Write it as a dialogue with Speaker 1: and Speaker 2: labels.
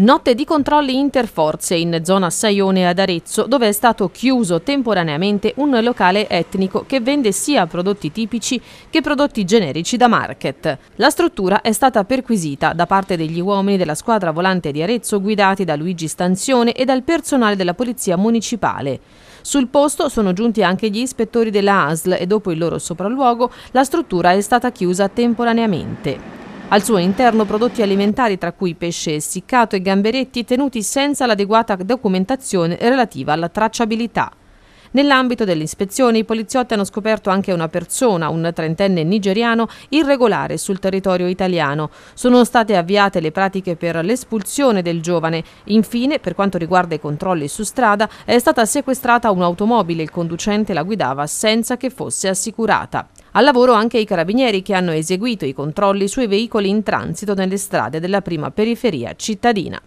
Speaker 1: Notte di controlli interforze in zona Saione ad Arezzo, dove è stato chiuso temporaneamente un locale etnico che vende sia prodotti tipici che prodotti generici da market. La struttura è stata perquisita da parte degli uomini della squadra volante di Arezzo guidati da Luigi Stanzione e dal personale della Polizia Municipale. Sul posto sono giunti anche gli ispettori della ASL e dopo il loro sopralluogo la struttura è stata chiusa temporaneamente. Al suo interno prodotti alimentari tra cui pesce essiccato e gamberetti tenuti senza l'adeguata documentazione relativa alla tracciabilità. Nell'ambito delle ispezioni i poliziotti hanno scoperto anche una persona, un trentenne nigeriano, irregolare sul territorio italiano. Sono state avviate le pratiche per l'espulsione del giovane. Infine, per quanto riguarda i controlli su strada, è stata sequestrata un'automobile, il conducente la guidava senza che fosse assicurata. Al lavoro anche i carabinieri che hanno eseguito i controlli sui veicoli in transito nelle strade della prima periferia cittadina.